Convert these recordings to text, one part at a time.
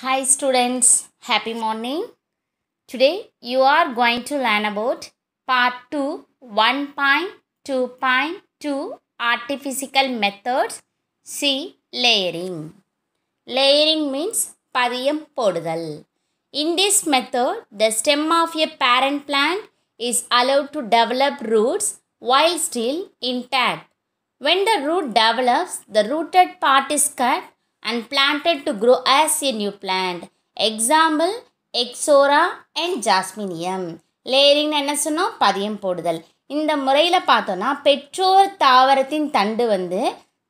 Hi students, happy morning. Today you are going to learn about part 2 1.2.2 artificial methods see layering. Layering means pariyam podudal. In this method, the stem of a parent plant is allowed to develop roots while still intact. When the root develops, the rooted part is cut and planted to grow as a new plant. Example, ixora and jasminum லேயரிங்னு என்ன சொன்னோம் பதியம் போடுதல் இந்த முறையில் பார்த்தோன்னா பெற்றோர் தாவரத்தின் தண்டு வந்து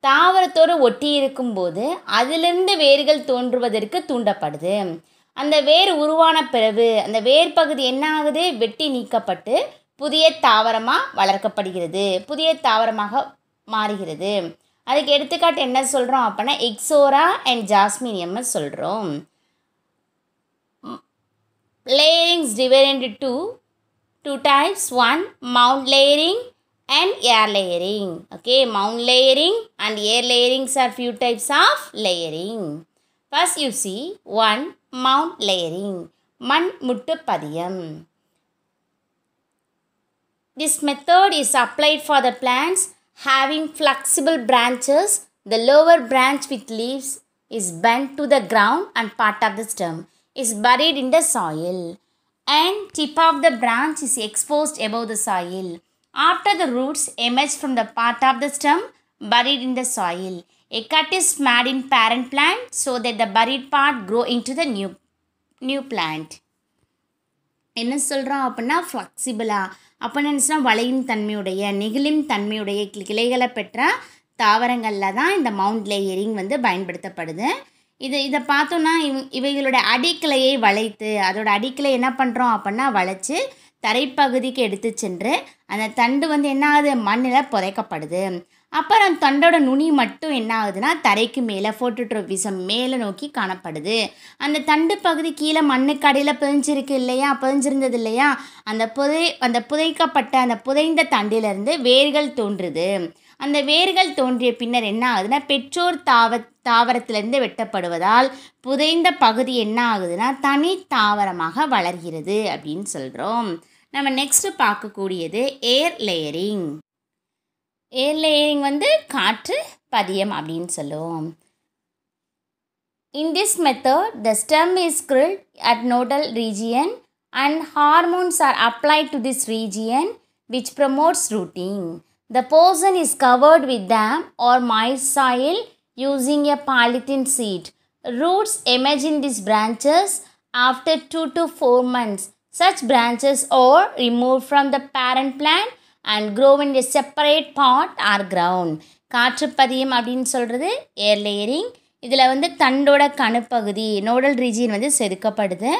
தாவரத்தோடு ஒட்டி இருக்கும்போது அதிலிருந்து வேர்கள் தோன்றுவதற்கு தூண்டப்படுது அந்த வேர் உருவான பிறகு அந்த வேர் பகுதி என்ன ஆகுது வெட்டி நீக்கப்பட்டு புதிய தாவரமாக வளர்க்கப்படுகிறது புதிய தாவரமாக மாறுகிறது அதுக்கு எடுத்துக்காட்டு என்ன சொல்கிறோம் அப்படின்னா எக்ஸோரா அண்ட் ஜாஸ்மின் ஜாஸ்மினியம் சொல்கிறோம் layerings divide to two types one mound layering and air layering okay mound layering and air layerings are few types of layering first you see one mound layering மண் முட்டு பதியம் this method is applied for the plants having flexible branches, the lower branch with leaves is bent to the ground and part of the stem is buried in the soil and tip of the branch is exposed above the soil. After the roots emerge from the part of the stem buried in the soil, a cut is made in parent plant so that the buried part grow into the new new plant. என்ன சொல்கிறோம் அப்படின்னா ஃப்ளெக்சிபிளாக அப்போ வளையும் தன்மையுடைய நெகிழும் தன்மையுடைய கிளைகளை பெற்ற தாவரங்களில் தான் இந்த மவுண்ட் லேயரிங் வந்து பயன்படுத்தப்படுது இது இதை பார்த்தோன்னா இவ் இவைகளோட அடிக்கிளையை வளைத்து அதோடய அடிக்கிளை என்ன பண்ணுறோம் அப்படின்னா வளைச்சி தரைப்பகுதிக்கு எடுத்து சென்று அந்த தண்டு வந்து என்ன ஆகுது மண்ணில் புதைக்கப்படுது அப்புறம் தண்டோட நுனி மட்டும் என்ன ஆகுதுன்னா தரைக்கு மேலே ஃபோட்டோட்ரோபிசம் மேலே நோக்கி காணப்படுது அந்த தண்டு பகுதி கீழே மண்ணுக்கு அடியில் பிரிஞ்சிருக்கு இல்லையா புதிஞ்சிருந்தது இல்லையா அந்த புதை அந்த புதைக்கப்பட்ட அந்த புதைந்த தண்டிலிருந்து வேர்கள் தோன்றுது அந்த வேர்கள் தோன்றிய பின்னர் என்ன ஆகுதுன்னா பெற்றோர் தாவ தாவரத்திலிருந்து வெட்டப்படுவதால் புதைந்த பகுதி என்ன ஆகுதுன்னா தனி தாவரமாக வளர்கிறது அப்படின்னு சொல்கிறோம் நம்ம நெக்ஸ்ட்டு பார்க்கக்கூடியது ஏர் லேயரிங் ஏர் லேயரிங் வந்து காற்று பதியம் அப்படின்னு சொல்லுவோம் in this method the stem is கிரில் at nodal region and hormones are apply to this region which promotes rooting the portion is covered with them or mile soil using a polythene sheet roots emerging this branches after two to four months Such branches are removed from the parent plant and grow in a separate pot or ground காற்றுப்பதியம் அப்படின்னு சொல்கிறது ஏர் layering இதில் வந்து தண்டோட கணுப்பகுதி nodal region வந்து செதுக்கப்படுது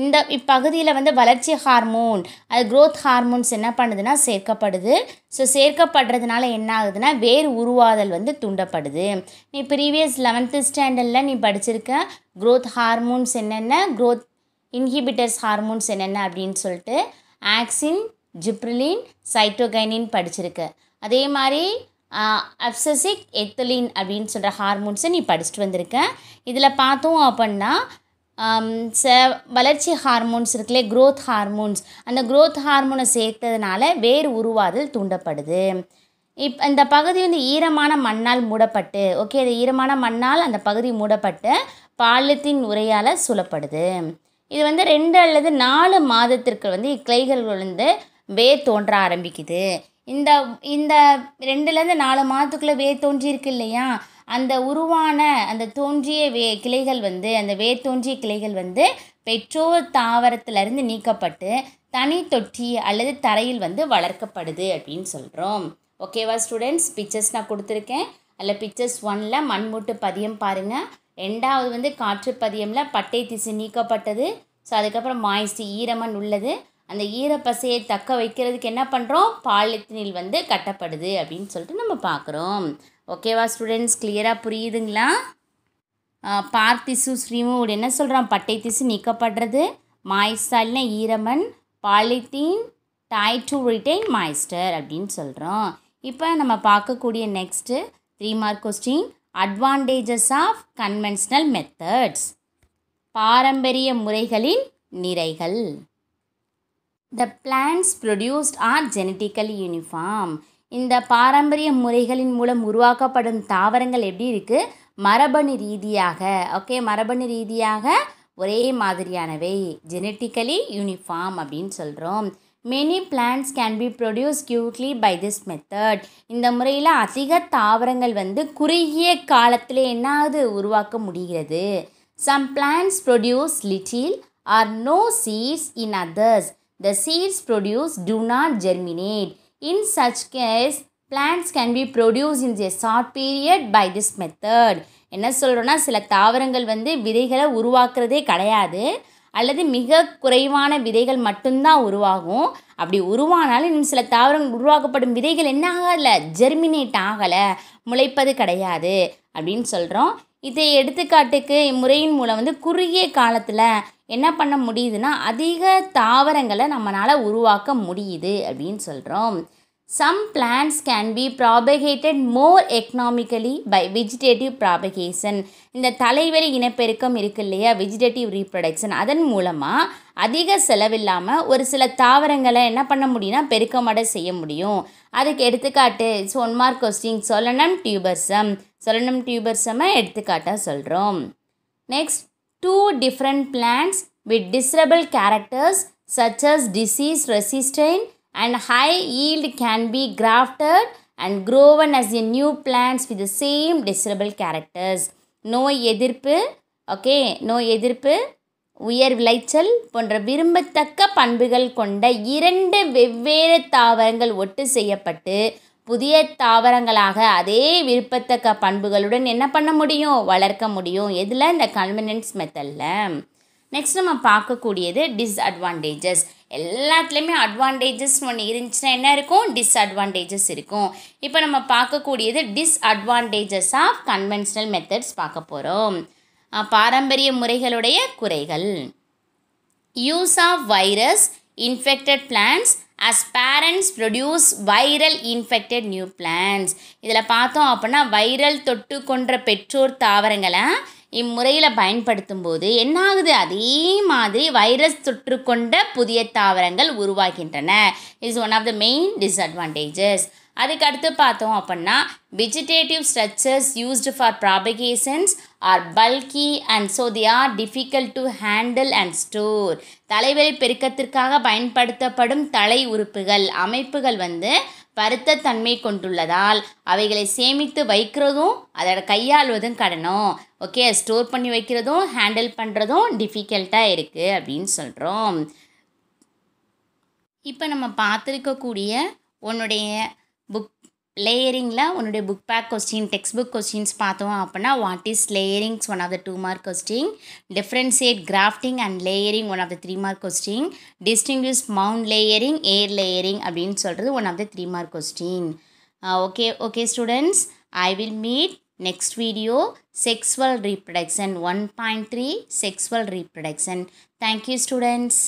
இந்த இப்பகுதியில் வந்து வளர்ச்சி ஹார்மோன் அது க்ரோத் ஹார்மோன்ஸ் என்ன பண்ணுதுன்னா சேர்க்கப்படுது ஸோ சேர்க்கப்படுறதுனால என்ன ஆகுதுன்னா வேர் உருவாதல் வந்து தூண்டப்படுது நீ ப்ரீவியஸ் லெவன்த்து ஸ்டாண்டர்டில் நீ படிச்சிருக்க க்ரோத் ஹார்மோன்ஸ் என்னென்ன க்ரோத் இன்ஹிபிட்டர்ஸ் ஹார்மோன்ஸ் என்னென்ன அப்படின்னு சொல்லிட்டு ஆக்சின் ஜிப்ரிலின் சைட்டோகைனின் படிச்சிருக்கு அதே மாதிரி அப்சசிக் எத்தலின் அப்படின்னு சொல்கிற ஹார்மோன்ஸை நீ படிச்சுட்டு வந்திருக்கேன் இதில் பார்த்தோம் அப்படின்னா ச வளர்ச்சி ஹார்மோன்ஸ் இருக்குல்ல க்ரோத் ஹார்மோன்ஸ் அந்த க்ரோத் ஹார்மோனை சேர்த்ததுனால வேர் உருவாதல் தூண்டப்படுது இப் இந்த பகுதி வந்து ஈரமான மண்ணால் மூடப்பட்டு ஓகே அது ஈரமான மண்ணால் அந்த பகுதி மூடப்பட்டு பாலித்தின் உரையால் சூழப்படுது இது வந்து ரெண்டு அல்லது நாலு மாதத்திற்கு வந்து இக்கிளைகள் வந்து வேர் தோன்ற ஆரம்பிக்குது இந்த இந்த ரெண்டுலேருந்து நாலு மாதத்துக்குள்ளே வேர் தோன்றியிருக்கு இல்லையா அந்த உருவான அந்த தோன்றிய வே கிளைகள் வந்து அந்த வேர் தோன்றிய கிளைகள் வந்து பெற்றோர் தாவரத்திலிருந்து நீக்கப்பட்டு தனி தொட்டி அல்லது தரையில் வந்து வளர்க்கப்படுது அப்படின்னு சொல்கிறோம் ஓகேவா ஸ்டூடெண்ட்ஸ் பிக்சர்ஸ் நான் கொடுத்துருக்கேன் அதில் பிக்சர்ஸ் ஒனில் மண்மூட்டு பதியம் பாருங்கள் ரெண்டாவது வந்து காற்று பதியமில் பட்டை திசு நீக்கப்பட்டது ஸோ அதுக்கப்புறம் மாய்ஸ்டு ஈரமன் உள்ளது அந்த ஈரப்பசையை தக்க வைக்கிறதுக்கு என்ன பண்ணுறோம் பாலித்தீனில் வந்து கட்டப்படுது அப்படின்னு சொல்லிட்டு நம்ம பார்க்குறோம் ஓகேவா ஸ்டூடெண்ட்ஸ் கிளியராக புரியுதுங்களா பார்த்திசு ஸ்ரீமுவோட என்ன சொல்கிறான் பட்டை திசு நீக்கப்படுறது மாய்ஸ்டால்னா ஈரமன் polythene tie to retain moisture அப்படின்னு சொல்கிறோம் இப்போ நம்ம பார்க்கக்கூடிய next three mark question advantages of conventional methods பாரம்பரிய முறைகளின் நிறைகள் the plants produced are genetical uniform இந்த பாரம்பரிய முறைகளின் மூலம் உருவாக்கப்படும் தாவரங்கள் எப்படி இருக்குது மரபணு ரீதியாக ஓகே மரபணு ரீதியாக ஒரே மாதிரியானவை ஜெனட்டிக்கலி யூனிஃபார்ம் அப்படின்னு சொல்கிறோம் many plants can be produced quickly by this method இந்த முறையில் அதிக தாவரங்கள் வந்து குறுகிய காலத்தில் என்னாவது உருவாக்க முடிகிறது Some plants produce little or no seeds in others. The seeds produced do not germinate. In such case, plants can be produced in a short period by this method. என்ன சொல்கிறோன்னா சில தாவரங்கள் வந்து விதைகளை உருவாக்குறதே கிடையாது அல்லது மிக குறைவான விதைகள் மட்டும்தான் உருவாகும் அப்படி உருவானாலும் இன்னும் சில தாவரங்கள் உருவாக்கப்படும் விதைகள் என்ன ஆகலை ஜெர்மினேட் ஆகலை முளைப்பது கிடையாது அப்படின்னு சொல்கிறோம் இதை எடுத்துக்காட்டுக்கு இம்முறையின் மூலம் வந்து குறுகிய காலத்தில் என்ன பண்ண முடியுதுன்னா அதிக தாவரங்களை நம்மளால் உருவாக்க முடியுது அப்படின்னு சொல்கிறோம் some plants can be propagated more economically by vegetative propagation இந்த தலைவலி இனப்பெருக்கம் இருக்கு இல்லையா வெஜிடேட்டிவ் ரீப்ரொடக்ஷன் அதன் மூலமாக அதிக செலவில்லாமல் ஒரு சில தாவரங்களை என்ன பண்ண முடியும்னா பெருக்கமடை செய்ய முடியும் அதுக்கு எடுத்துக்காட்டு one mark question solanum tuberosum solanum டியூபர்சமை எடுத்துக்காட்டாக சொல்கிறோம் next two different plants with desirable characters such as disease resistant and high yield can be grafted and grown as a new plants with same desirable characters நோய் எதிர்ப்பு okay நோய் எதிர்ப்பு உயர் விளைச்சல் போன்ற விரும்பத்தக்க பண்புகள் கொண்ட இரண்டு வெவ்வேறு தாவரங்கள் ஒட்டு செய்யப்பட்டு புதிய தாவரங்களாக அதே விருப்பத்தக்க பண்புகளுடன் என்ன பண்ண முடியும் வளர்க்க முடியும் எதில் இந்த கன்வீனியன்ஸ் மெத்தடில் நெக்ஸ்ட் நம்ம பார்க்கக்கூடியது டிஸ்அட்வான்டேஜஸ் எல்லாத்துலேயுமே அட்வான்டேஜஸ் ஒன்று இருந்துச்சுன்னா என்ன இருக்கும் டிஸ்அட்வான்டேஜஸ் இருக்கும் இப்போ நம்ம பார்க்கக்கூடியது டிஸ்அட்வான்டேஜஸ் ஆஃப் கன்வென்ஷனல் மெத்தட்ஸ் பார்க்க போகிறோம் பாரம்பரிய முறைகளுடைய குறைகள் use of virus infected plants as parents produce viral infected new plants இதில் பார்த்தோம் அப்படின்னா வைரல் தொட்டு கொன்ற பெற்றோர் தாவரங்களை இம்முறையில் பயன்படுத்தும் போது என்ன ஆகுது அதே மாதிரி வைரஸ் தொற்று கொண்ட புதிய தாவரங்கள் உருவாகின்றன is one of the main disadvantages அதுக்கடுத்து பார்த்தோம் அப்படின்னா vegetative structures used for propagations are bulky and so they are difficult to handle and store தலைவல் பெருக்கத்திற்காக பயன்படுத்தப்படும் தலை உறுப்புகள் அமைப்புகள் வந்து பருத்த தன்மை கொண்டுள்ளதால் அவைகளை சேமித்து வைக்கிறதும் அதோட கையாள்வதும் கடனும் ஓகே ஸ்டோர் பண்ணி வைக்கிறதும் ஹேண்டில் பண்ணுறதும் டிஃபிகல்ட்டாக இருக்குது அப்படின்னு சொல்கிறோம் இப்போ நம்ம பார்த்துருக்கக்கூடிய உன்னுடைய லேயரிங்கில் உன்னுடைய book back question text book questions பார்த்தோம் அப்படின்னா what is layerings one of the two mark question differentiate grafting and layering one of the three mark question distinguish mound layering air layering அப்படின்னு சொல்கிறது one of the three mark question okay okay students I will meet next video sexual reproduction one point three sexual reproduction thank you students